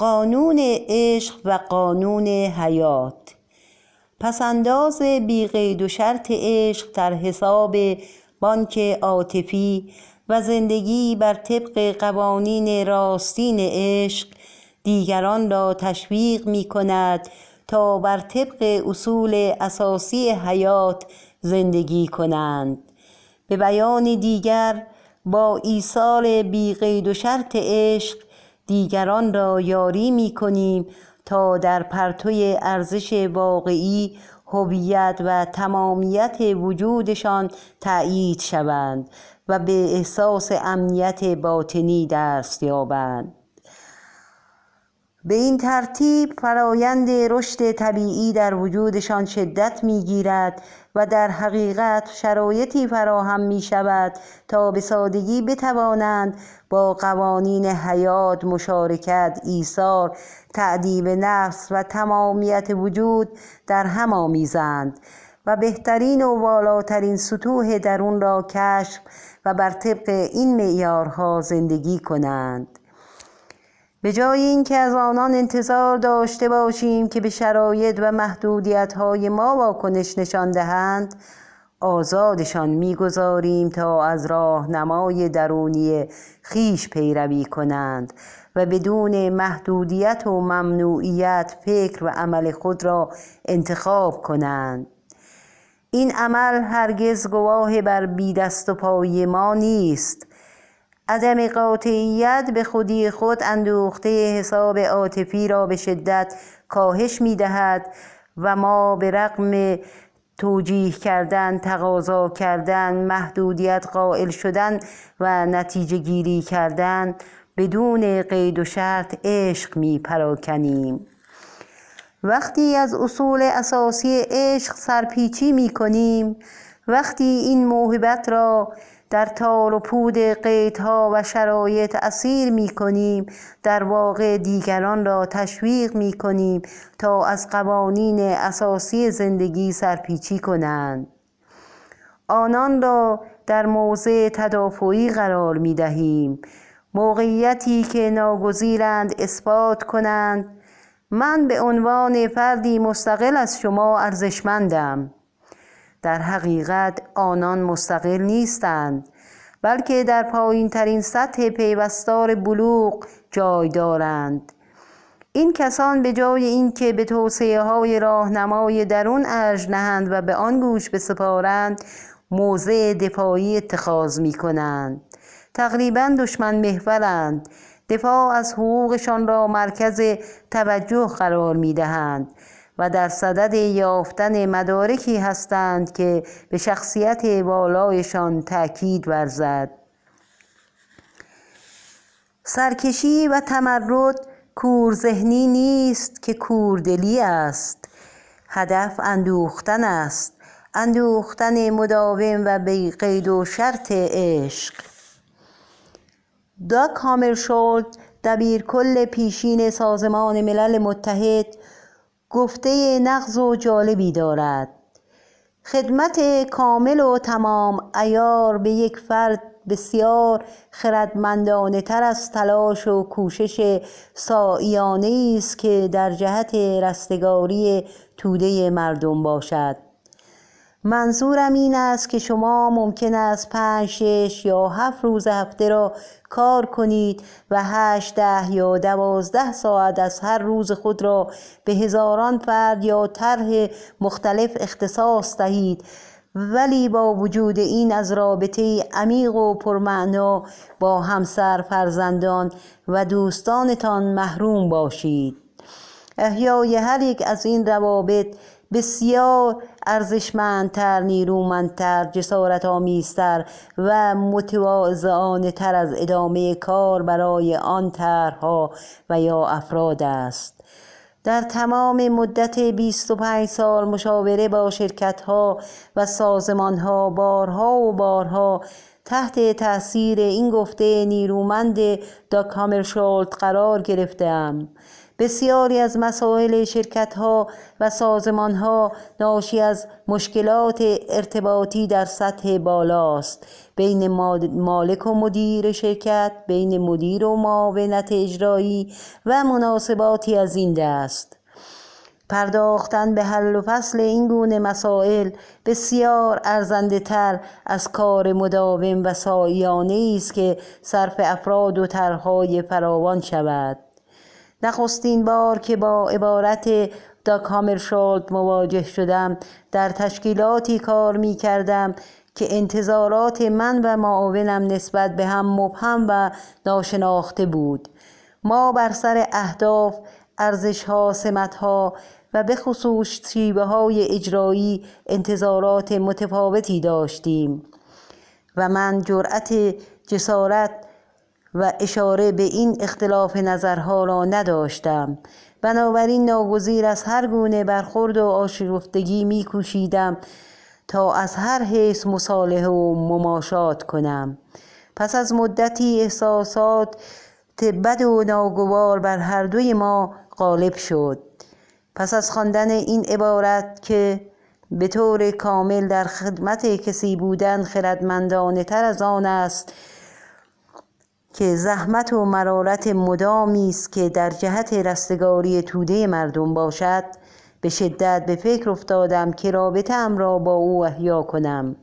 قانون عشق و قانون حیات پسنداز بی قید و شرط عشق در حساب بانک عاطفی و زندگی بر طبق قوانین راستین عشق دیگران را تشویق می کند تا بر طبق اصول اساسی حیات زندگی کنند به بیان دیگر با ایصال بی قید و شرط عشق دیگران را یاری می کنیم تا در پرتوی ارزش واقعی هویت و تمامیت وجودشان تأیید شوند و به احساس امنیت باطنی دست یابند به این ترتیب فرایند رشد طبیعی در وجودشان شدت می گیرد و در حقیقت شرایطی فراهم می شود تا به سادگی بتوانند با قوانین حیات مشارکت، ایثار، تعدیب نفس و تمامیت وجود در هم آمیزند و بهترین و والاترین سطوح درون را کشف و بر طبق این معیارها زندگی کنند. به جای اینکه از آنان انتظار داشته باشیم که به شرایط و محدودیت های ما واکنش نشان دهند آزادشان میگذاریم تا از راه نمای درونی خیش پیروی کنند و بدون محدودیت و ممنوعیت فکر و عمل خود را انتخاب کنند این عمل هرگز گواه بر بی دست و پای ما نیست عدم قاطعیت به خودی خود اندوخته حساب عاطفی را به شدت کاهش می دهد و ما به رقم توجیه کردن، تقاضا کردن، محدودیت قائل شدن و نتیجه گیری کردن بدون قید و شرط عشق می پراکنیم. وقتی از اصول اساسی عشق سرپیچی می کنیم وقتی این موهبت را در تار و پود قیدها و شرایط اسیر می کنیم در واقع دیگران را تشویق می کنیم تا از قوانین اساسی زندگی سرپیچی کنند آنان را در موضع تدافعی قرار می دهیم موقعیتی که ناگزیرند اثبات کنند من به عنوان فردی مستقل از شما ارزشمندم در حقیقت آنان مستقل نیستند بلکه در پایین ترین سطح پیوستار بلوغ جای دارند این کسان به جای اینکه به توصیه های راهنمای درون ارج نهند و به آن گوش بسپارند موضع دفاعی اتخاذ می کنند تقریبا دشمن محورند دفاع از حقوقشان را مرکز توجه قرار می دهند و در صدد یافتن مدارکی هستند که به شخصیت والایشان تأکید ورزد سرکشی و تمرد کور ذهنی نیست که کوردلی است هدف اندوختن است اندوختن مداوم و به قید و شرط عشق داک هامرشولد دبیر کل پیشین سازمان ملل متحد گفته نقض و جالبی دارد خدمت کامل و تمام ایار به یک فرد بسیار خردمندانه تر از تلاش و کوشش سائیانه است که در جهت رستگاری توده مردم باشد منظورم این است که شما ممکن است پنج شش یا هفت روز هفته را کار کنید و هشت ده یا دوازده ساعت از هر روز خود را به هزاران فرد یا طرح مختلف اختصاص دهید ولی با وجود این از رابطه عمیق و پرمعنا با همسر فرزندان و دوستانتان محروم باشید احیای هر یک از این روابط بسیار ارزشمندتر نیرومندتر جسارت آمیزتر و متواضعانه تر از ادامه کار برای آن طرحها و یا افراد است در تمام مدت 25 سال مشاوره با شرکت ها و سازمان ها بارها و بارها تحت تاثیر این گفته نیرومند دا داکامرشولد قرار گرفتم بسیاری از مسائل شرکت ها و سازمان ها ناشی از مشکلات ارتباطی در سطح بالاست بین مالک و مدیر شرکت بین مدیر و معاونت اجرایی و مناسباتی از این دست پرداختن به حل و فصل این گونه مسائل بسیار ارزنده تر از کار مداوم و سایانه است که صرف افراد و طرحهای فراوان شود نخستین بار که با عبارت دا کامرشالد مواجه شدم در تشکیلاتی کار می کردم که انتظارات من و معاونم نسبت به هم مبهم و ناشناخته بود ما بر سر اهداف، ارزشها، ها و به خصوص های اجرایی انتظارات متفاوتی داشتیم و من جرأت جسارت و اشاره به این اختلاف نظرها را نداشتم بنابراین ناگزیر از هر گونه برخورد و آشفتگی میکوشیدم تا از هر حیث مصالح و مماشات کنم پس از مدتی احساسات تبد و ناگوار بر هر دوی ما غالب شد پس از خواندن این عبارت که به طور کامل در خدمت کسی بودن خردمندانه تر از آن است که زحمت و مرارت مدامی است که در جهت رستگاری توده مردم باشد به شدت به فکر افتادم که رابطه ام را با او احیا کنم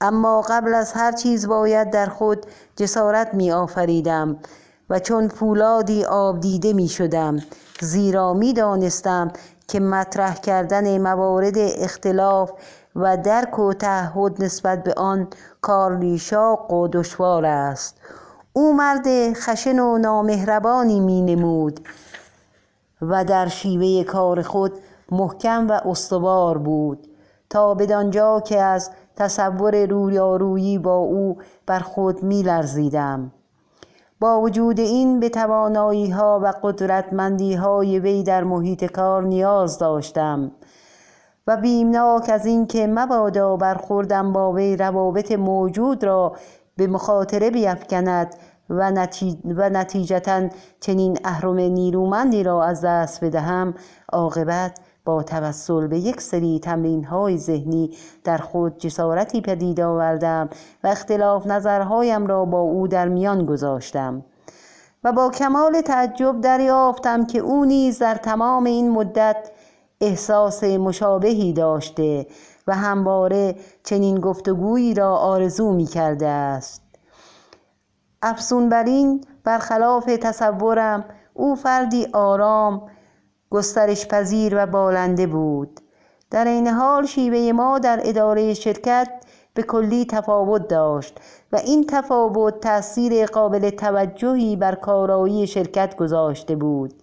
اما قبل از هر چیز باید در خود جسارت می آفریدم و چون فولادی آب دیده می شدم زیرا می دانستم که مطرح کردن موارد اختلاف و درک و تعهد نسبت به آن کار شاق و دشوار است او مرد خشن و نامهربانی می نمود و در شیوه کار خود محکم و استوار بود تا بدانجا که از تصور رویارویی با او بر خود می لرزیدم. با وجود این به توانایی ها و قدرتمندی های وی در محیط کار نیاز داشتم و بیمناک از اینکه مبادا برخوردم با وی روابط موجود را به مخاطره بیفکند و, نتیج نتیجتا چنین اهرم نیرومندی را از دست بدهم عاقبت با توسل به یک سری تمرین های ذهنی در خود جسارتی پدید آوردم و اختلاف نظرهایم را با او در میان گذاشتم و با کمال تعجب دریافتم که او نیز در تمام این مدت احساس مشابهی داشته و همواره چنین گفتگویی را آرزو می کرده است افسون بر این برخلاف تصورم او فردی آرام گسترش پذیر و بالنده بود در این حال شیوه ما در اداره شرکت به کلی تفاوت داشت و این تفاوت تأثیر قابل توجهی بر کارایی شرکت گذاشته بود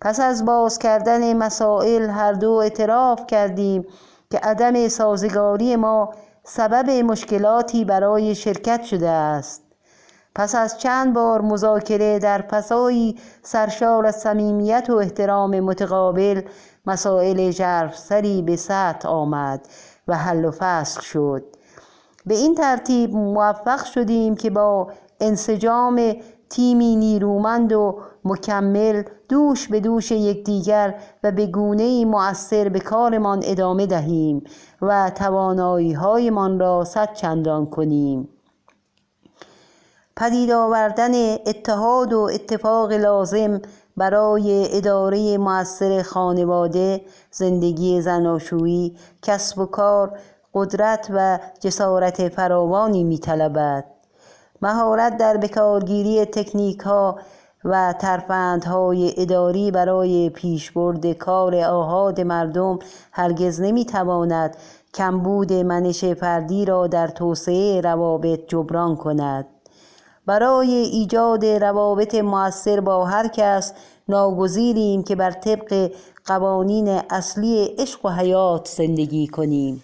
پس از باز کردن مسائل هر دو اعتراف کردیم که عدم سازگاری ما سبب مشکلاتی برای شرکت شده است پس از چند بار مذاکره در فضایی سرشار از صمیمیت و احترام متقابل مسائل سری به سطح آمد و حل و فصل شد به این ترتیب موفق شدیم که با انسجام تیمی نیرومند و مکمل دوش به دوش یکدیگر و به گونه مؤثر به کارمان ادامه دهیم و توانایی هایمان را صد چندان کنیم پدید آوردن اتحاد و اتفاق لازم برای اداره مؤثر خانواده زندگی زناشویی کسب و کار قدرت و جسارت فراوانی میطلبد مهارت در بکارگیری تکنیک ها و ترفندهای اداری برای پیشبرد کار آهاد مردم هرگز نمیتواند کمبود منش فردی را در توسعه روابط جبران کند برای ایجاد روابط موثر با هر کس ناگزیریم که بر طبق قوانین اصلی عشق و حیات زندگی کنیم